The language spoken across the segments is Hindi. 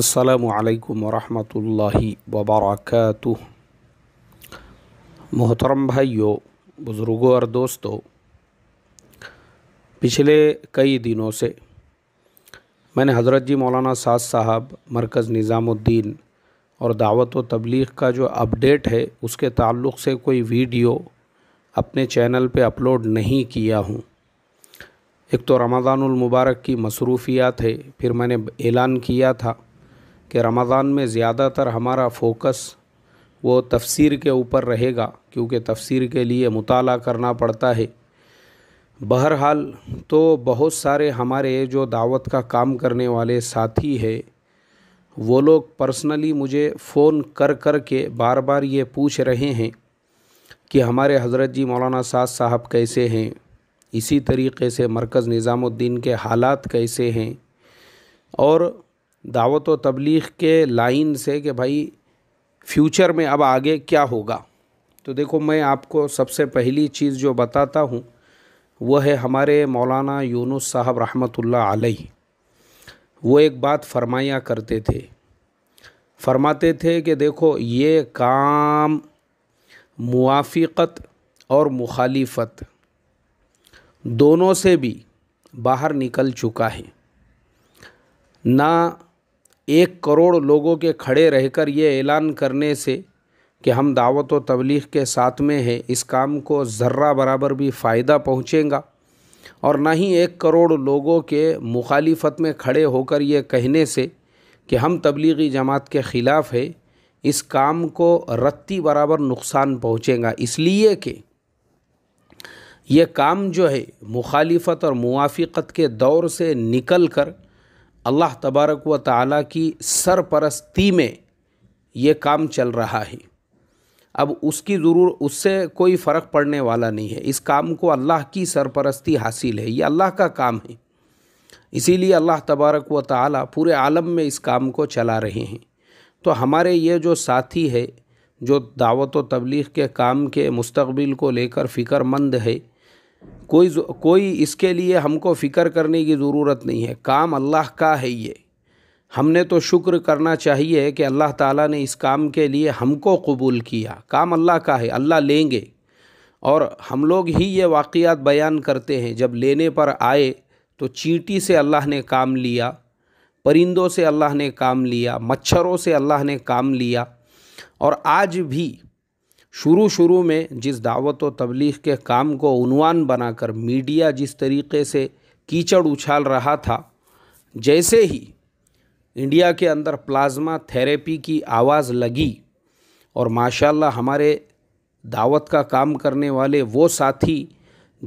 আসসালামু আলাইকুম রহমতুল্লাহি मोहतरम भाइयों बुज़ुर्गों और दोस्तों पिछले कई दिनों से मैंने हज़रत जी मौलाना साद साहब मरकज़ निज़ामुद्दीन और दावत व तबलीग का जो अपडेट है उसके ताल्लुक़ से कोई वीडियो अपने चैनल पे अपलोड नहीं किया हूँ एक तो रमज़ानुल मुबारक की मसरूफ़ियात है फिर मैंने ऐलान किया था कि रमज़ान में ज़्यादातर हमारा फोकस वो तफसीर के ऊपर रहेगा क्योंकि तफसीर के लिए मुताला करना पड़ता है बहरहाल तो बहुत सारे हमारे जो दावत का काम करने वाले साथी है वो लोग पर्सनली मुझे फ़ोन कर कर के बार बार ये पूछ रहे हैं कि हमारे हजरत जी मौलाना साज साहब कैसे हैं इसी तरीके से मरकज़ निज़ामुद्दीन के हालात कैसे हैं और दावत व तबलीग के लाइन से कि भाई फ्यूचर में अब आगे क्या होगा तो देखो मैं आपको सबसे पहली चीज़ जो बताता हूँ वह है हमारे मौलाना यूनुस साहब रहमतुल्लाह अलैह वो एक बात फरमाया करते थे फरमाते थे कि देखो ये काम मुआफ़त और मुखालिफत दोनों से भी बाहर निकल चुका है ना एक करोड़ लोगों के खड़े रहकर ये ऐलान करने से कि हम दावत व तबलीग के साथ में हैं इस काम को ज़र्रा बराबर भी फ़ायदा पहुँचेगा और ना ही एक करोड़ लोगों के मुखालिफत में खड़े होकर ये कहने से कि हम तबलीगी जमात के ख़िलाफ़ है इस काम को रत्ती बराबर नुकसान पहुँचेगा इसलिए कि ये काम जो है मुखालिफत और मुआफ़त के दौर से निकल कर अल्लाह तबारक व ताली की सरपरस्ती में ये काम चल रहा है अब उसकी ज़रूर उससे कोई फ़र्क पड़ने वाला नहीं है इस काम को अल्लाह की सरपरस्ती हासिल है ये अल्लाह का काम है इसीलिए अल्लाह तबारक व ताली पूरे आलम में इस काम को चला रहे हैं तो हमारे ये जो साथी है जो दावत व तबलीग के काम के मुस्तबिल को लेकर फ़िक्रमंद है कोई कोई इसके लिए हमको फ़िक्र करने की ज़रूरत नहीं है काम अल्लाह का है ये हमने तो शुक्र करना चाहिए कि अल्लाह ताला ने इस काम के लिए हमको कबूल किया काम अल्लाह का है अल्लाह लेंगे और हम लोग ही ये वाक़ात बयान करते हैं जब लेने पर आए तो चींटी से अल्लाह ने काम लिया परिंदों से अल्लाह ने काम लिया मच्छरों से अल्लाह ने काम लिया और आज भी शुरू शुरू में जिस दावत व तबलीग के काम को उनवान बनाकर मीडिया जिस तरीके से कीचड़ उछाल रहा था जैसे ही इंडिया के अंदर प्लाज्मा थेरेपी की आवाज़ लगी और माशाल्लाह हमारे दावत का काम करने वाले वो साथी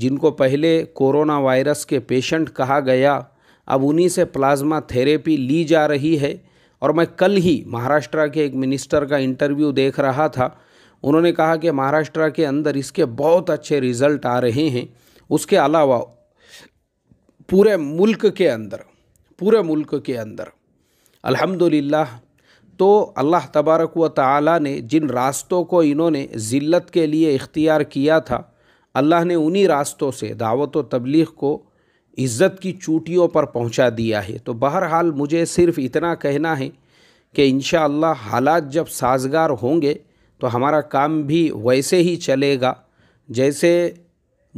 जिनको पहले कोरोना वायरस के पेशेंट कहा गया अब उन्हीं से प्लाज्मा थेरेपी ली जा रही है और मैं कल ही महाराष्ट्र के एक मिनिस्टर का इंटरव्यू देख रहा था उन्होंने कहा कि महाराष्ट्र के अंदर इसके बहुत अच्छे रिजल्ट आ रहे हैं उसके अलावा पूरे मुल्क के अंदर पूरे मुल्क के अंदर अल्हम्दुलिल्लाह तो अल्लाह तबारक व ताली ने जिन रास्तों को इन्होंने ज़िल्त के लिए इख्तियार किया था अल्लाह ने उन्हीं रास्तों से दावत व तबलीग को इज़्ज़त की चूटियों पर पहुंचा दिया है तो बहरहाल मुझे सिर्फ़ इतना कहना है कि इन हालात जब साजगार होंगे तो हमारा काम भी वैसे ही चलेगा जैसे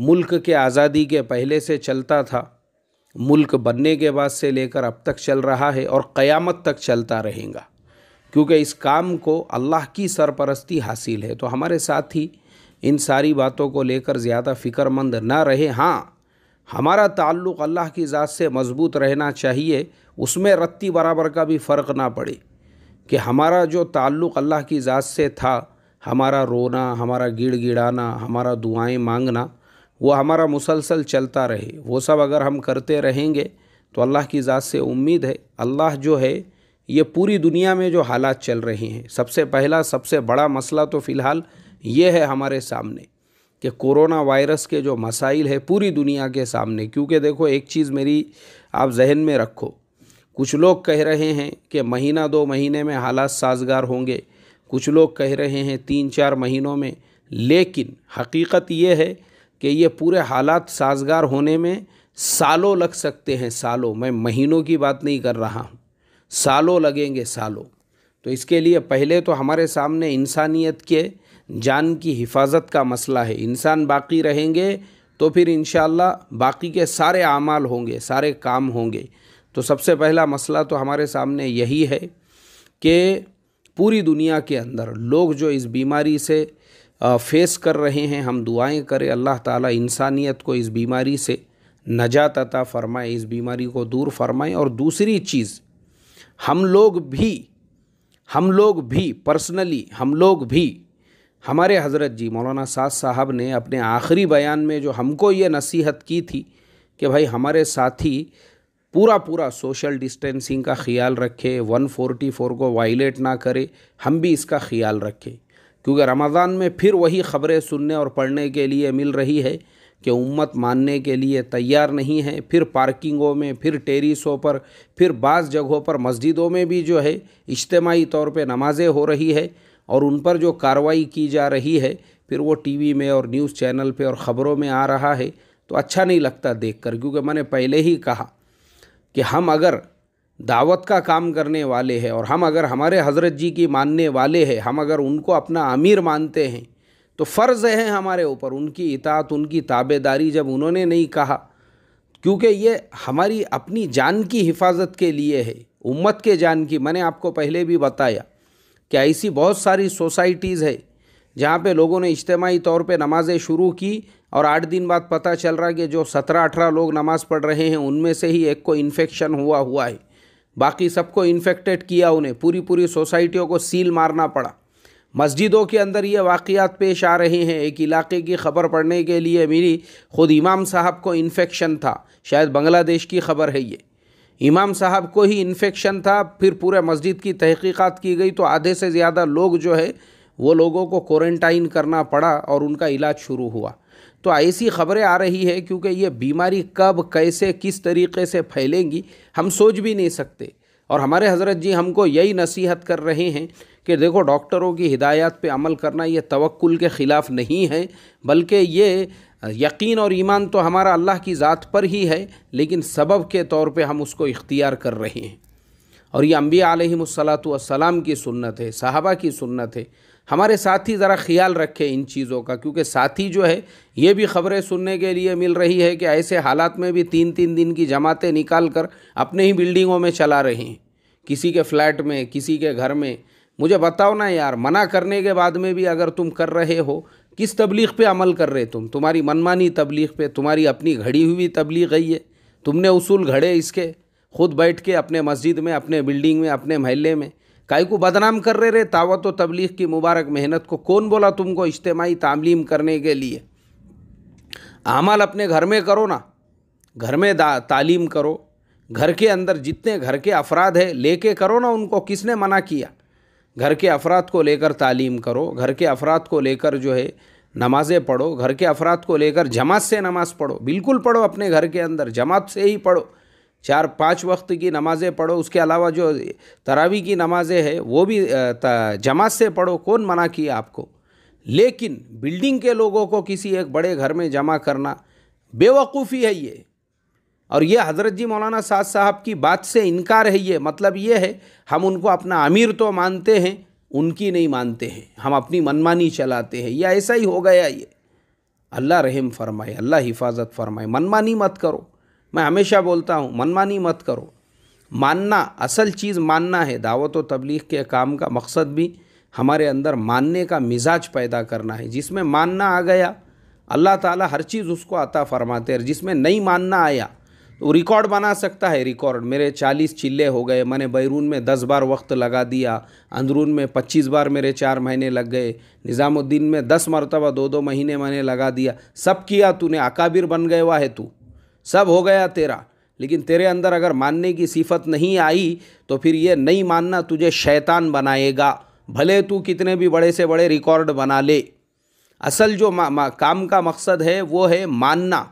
मुल्क के आज़ादी के पहले से चलता था मुल्क बनने के बाद से लेकर अब तक चल रहा है और क़यामत तक चलता रहेगा क्योंकि इस काम को अल्लाह की सरपरस्ती हासिल है तो हमारे साथ ही इन सारी बातों को लेकर ज़्यादा फ़िक्रमंद ना रहे हाँ हमारा ताल्लुक़ अल्लाह की ज़ात से मज़बूत रहना चाहिए उसमें रत्ती बराबर का भी फ़र्क ना पड़े कि हमारा जो ताल्लुक़ अल्लाह की ज़ात से था हमारा रोना हमारा गिड़ गिड़ाना हमारा दुआएं मांगना वो हमारा मुसलसल चलता रहे वो सब अगर हम करते रहेंगे तो अल्लाह की ज़ात से उम्मीद है अल्लाह जो है ये पूरी दुनिया में जो हालात चल रहे हैं सबसे पहला सबसे बड़ा मसला तो फ़िलहाल ये है हमारे सामने कि कोरोना वायरस के जो मसाइल है पूरी दुनिया के सामने क्योंकि देखो एक चीज़ मेरी आप जहन में रखो कुछ लोग कह रहे हैं कि महीना दो महीने में हालात साजगार होंगे कुछ लोग कह रहे हैं तीन चार महीनों में लेकिन हकीकत ये है कि ये पूरे हालात साजगार होने में सालों लग सकते हैं सालों मैं महीनों की बात नहीं कर रहा हूँ सालों लगेंगे सालों तो इसके लिए पहले तो हमारे सामने इंसानियत के जान की हिफाजत का मसला है इंसान बाकी रहेंगे तो फिर इन बाकी के सारे अमाल होंगे सारे काम होंगे तो सबसे पहला मसला तो हमारे सामने यही है कि पूरी दुनिया के अंदर लोग जो इस बीमारी से फेस कर रहे हैं हम दुआएं करें अल्लाह ताला इंसानियत को इस बीमारी से नजात अता फरमाए इस बीमारी को दूर फरमाए और दूसरी चीज़ हम लोग भी हम लोग भी पर्सनली हम लोग भी हमारे हज़रत जी मौलाना साज़ साहब ने अपने आखिरी बयान में जो हमको ये नसीहत की थी कि भाई हमारे साथी पूरा पूरा सोशल डिस्टेंसिंग का ख्याल रखे 144 को वायलेट ना करें हम भी इसका ख्याल रखें क्योंकि रमज़ान में फिर वही ख़बरें सुनने और पढ़ने के लिए मिल रही है कि उम्मत मानने के लिए तैयार नहीं है फिर पार्किंगों में फिर टेरिसों पर फिर बाज़ जगहों पर मस्जिदों में भी जो है इज्तमाही तौर पे नमाज़ें हो रही है और उन पर जो कार्रवाई की जा रही है फिर वो टीवी में और न्यूज़ चैनल पे और ख़बरों में आ रहा है तो अच्छा नहीं लगता देख कर क्योंकि मैंने पहले ही कहा कि हम अगर दावत का काम करने वाले हैं और हम अगर हमारे हजरत जी की मानने वाले हैं हम अगर उनको अपना अमीर मानते हैं तो फ़र्ज़ है हमारे ऊपर उनकी इतात उनकी ताबेदारी जब उन्होंने नहीं कहा क्योंकि ये हमारी अपनी जान की हिफाजत के लिए है उम्मत के जान की मैंने आपको पहले भी बताया कि ऐसी बहुत सारी सोसाइटीज़ है जहाँ पे लोगों ने इज्तमाही तौर पे नमाज़ें शुरू की और आठ दिन बाद पता चल रहा है कि जो सत्रह अठारह लोग नमाज़ पढ़ रहे हैं उनमें से ही एक को इन्फेक्शन हुआ हुआ है बाकी सबको इन्फेक्टेड किया उन्हें पूरी पूरी सोसाइटियों को सील मारना पड़ा मस्जिदों के अंदर ये वाकयात पेश आ रहे हैं एक इलाके की ख़बर पढ़ने के लिए मेरी ख़ुद इमाम साहब को इन्फेक्शन था शायद बांग्लादेश की ख़बर है ये इमाम साहब को ही इन्फेक्शन था फिर पूरे मस्जिद की तहकीकात की गई तो आधे से ज़्यादा लोग जो है वो लोगों को क्वारंटाइन करना पड़ा और उनका इलाज शुरू हुआ तो ऐसी खबरें आ रही है क्योंकि ये बीमारी कब कैसे किस तरीके से फैलेंगी हम सोच भी नहीं सकते और हमारे हजरत जी हमको यही नसीहत कर रहे हैं कि देखो डॉक्टरों की हिदायत पे अमल करना ये तवक्ल के ख़िलाफ़ नहीं है बल्कि ये यकीन और ईमान तो हमारा अल्लाह की ज़ात पर ही है लेकिन सबब के तौर पे हम उसको इख्तियार कर रहे हैं और ये अम्बिया वसलाम की सुन्नत है साहबा की सुन्नत है हमारे साथी ज़रा ख्याल रखें इन चीज़ों का क्योंकि साथी जो है ये भी खबरें सुनने के लिए मिल रही है कि ऐसे हालात में भी तीन तीन दिन की जमातें निकाल कर अपने ही बिल्डिंगों में चला रहे हैं किसी के फ्लैट में किसी के घर में मुझे बताओ ना यार मना करने के बाद में भी अगर तुम कर रहे हो किस तबलीग पे अमल कर रहे तुम तुम्हारी मनमानी तबलीग पे तुम्हारी अपनी घड़ी हुई तबलीग है ये तुमने उसूल घड़े इसके खुद बैठ के अपने मस्जिद में अपने बिल्डिंग में अपने महल्ले में काय को बदनाम कर रहे रहे तावत तो व तबलीग की मुबारक मेहनत को कौन बोला तुमको इज्तमाही तालीम करने के लिए अमल अपने घर में करो ना घर में तालीम करो घर के अंदर जितने घर के अफराद है लेके करो ना उनको किसने मना किया घर के अफराद को लेकर तालीम करो घर के अफराद को लेकर जो है नमाज़ें पढ़ो घर के अफराद को लेकर जमात से नमाज़ पढ़ो बिल्कुल पढ़ो अपने घर के अंदर जमात से ही पढ़ो चार पाँच वक्त की नमाज़ें पढ़ो उसके अलावा जो तरावी की नमाज़ें हैं वो भी जमात से पढ़ो कौन मना किया आपको लेकिन बिल्डिंग के लोगों को किसी एक बड़े घर में जमा करना बेवकूफ़ी है ये और ये हजरत जी मौलाना साद साहब की बात से इनकार है ये मतलब ये है हम उनको अपना अमीर तो मानते हैं उनकी नहीं मानते हैं हम अपनी मनमानी चलाते हैं या ऐसा ही हो गया ये अल्लाह रहम फरमाए अल्लाह हिफाजत फरमाए मनमानी मत करो मैं हमेशा बोलता हूँ मनमानी मत करो मानना असल चीज़ मानना है दावत व तबलीग के काम का मकसद भी हमारे अंदर मानने का मिजाज पैदा करना है जिसमें मानना आ गया अल्लाह ताला हर चीज़ उसको आता फरमाते हैं जिसमें नहीं मानना आया तो रिकॉर्ड बना सकता है रिकॉर्ड मेरे चालीस चिल्ले हो गए मैंने बैरून में दस बार वक्त लगा दिया अंदरून में पच्चीस बार मेरे चार महीने लग गए निज़ामुद्दीन में दस मरतबा दो दो महीने मैंने लगा दिया सब किया तूने अकाबिर बन गए हुआ है तू सब हो गया तेरा लेकिन तेरे अंदर अगर मानने की सिफत नहीं आई तो फिर ये नहीं मानना तुझे शैतान बनाएगा भले तू कितने भी बड़े से बड़े रिकॉर्ड बना ले असल जो मा, मा, काम का मकसद है वो है मानना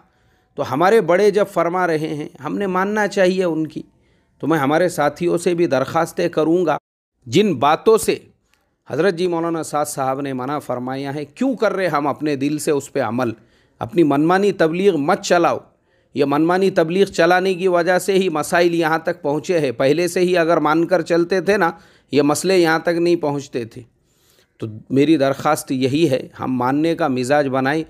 तो हमारे बड़े जब फरमा रहे हैं हमने मानना चाहिए उनकी तो मैं हमारे साथियों से भी दरख्वास्तें करूँगा जिन बातों से हज़रत जी मौलाना साद साहब ने मना फरमाया है क्यों कर रहे हम अपने दिल से उस पर अमल अपनी मनमानी तबलीग मत चलाओ ये मनमानी तबलीग चलाने की वजह से ही मसाइल यहाँ तक पहुँचे हैं पहले से ही अगर मानकर चलते थे ना ये मसले यहाँ तक नहीं पहुँचते थे तो मेरी दरख्वास्त यही है हम मानने का मिजाज बनाएं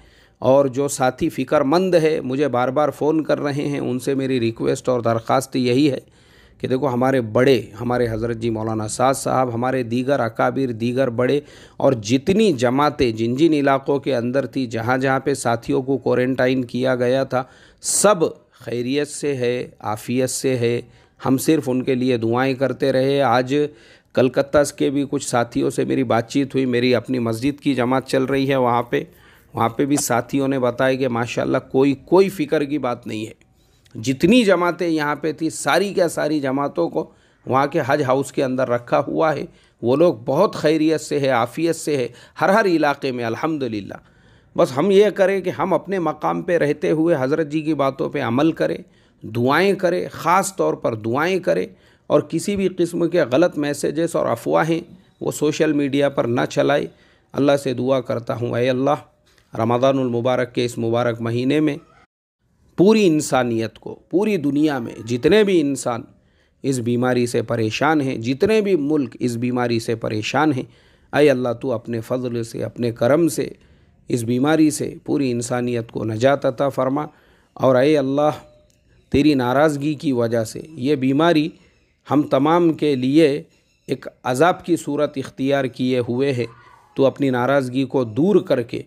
और जो साथी फ़िक्रमंद है मुझे बार बार फ़ोन कर रहे हैं उनसे मेरी रिक्वेस्ट और दरख्वास्त यही है कि देखो हमारे बड़े हमारे हज़रत जी मौलाना साज़ साहब हमारे दीगर अकाबिर दीगर बड़े और जितनी जमातें जिन जिन इलाक़ों के अंदर थी जहाँ जहाँ पे साथियों को क्वारंटाइन किया गया था सब खैरियत से है आफियत से है हम सिर्फ उनके लिए दुआएं करते रहे आज कलकत्ता के भी कुछ साथियों से मेरी बातचीत हुई मेरी अपनी मस्जिद की जमात चल रही है वहाँ पे वहाँ पे भी साथियों ने बताया कि माशाल्लाह कोई कोई फ़िक्र की बात नहीं है जितनी जमातें यहाँ पे थी सारी क्या सारी जमातों को वहाँ के हज हाउस के अंदर रखा हुआ है वो लोग बहुत खैरियत से है आफियत से है हर हर इलाके में अलहमदिल्ला बस हम ये करें कि हम अपने मकाम पे रहते हुए हज़रत जी की बातों पे अमल करें दुआएं करें ख़ास तौर पर दुआएं करें और किसी भी किस्म के गलत मैसेजेस और अफवाहें वो सोशल मीडिया पर ना चलाए अल्लाह से दुआ करता हूँ अय अल्लाह रमज़ानमबारक के इस मुबारक महीने में पूरी इंसानियत को पूरी दुनिया में जितने भी इंसान इस बीमारी से परेशान हैं जितने भी मुल्क इस बीमारी से परेशान हैं अय अल्लाह तू अपने फजल से अपने करम से इस बीमारी से पूरी इंसानियत को नजात अता फरमा और अय अल्लाह तेरी नाराज़गी की वजह से ये बीमारी हम तमाम के लिए एक अजाब की सूरत इख्तियार किए हुए है तो अपनी नाराज़गी को दूर करके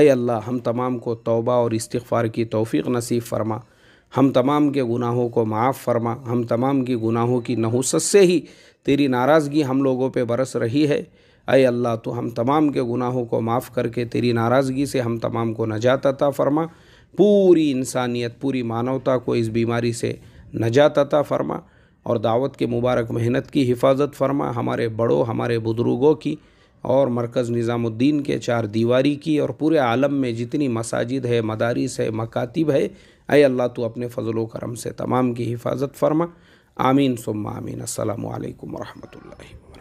अय अल्लाह हम तमाम को तौबा और इस्तफ़ार की तोफ़ी नसीब फरमा हम तमाम के गुनाहों को माफ़ फरमा हम तमाम की गुनाहों की नहुसत से ही तेरी नाराज़गी हम लोगों पे बरस रही है अय अल्लाह तो हम तमाम के गुनाहों को माफ़ करके तेरी नाराज़गी से हम तमाम को नजात अता फरमा पूरी इंसानियत पूरी मानवता को इस बीमारी से नजात अता फरमा और दावत के मुबारक मेहनत की हिफाजत फरमा हमारे बड़ों हमारे बुज़ुर्गों की और मरकज़ निज़ामुद्दीन के चार दीवारी की और पूरे आलम में जितनी मसाजिद है मदारिस है मकातिब है अय अल्लाह तो अपने फ़जल करम से तमाम की हिफाजत फरमा आमीन सुम्मा आमीन अल्लाम वरहमल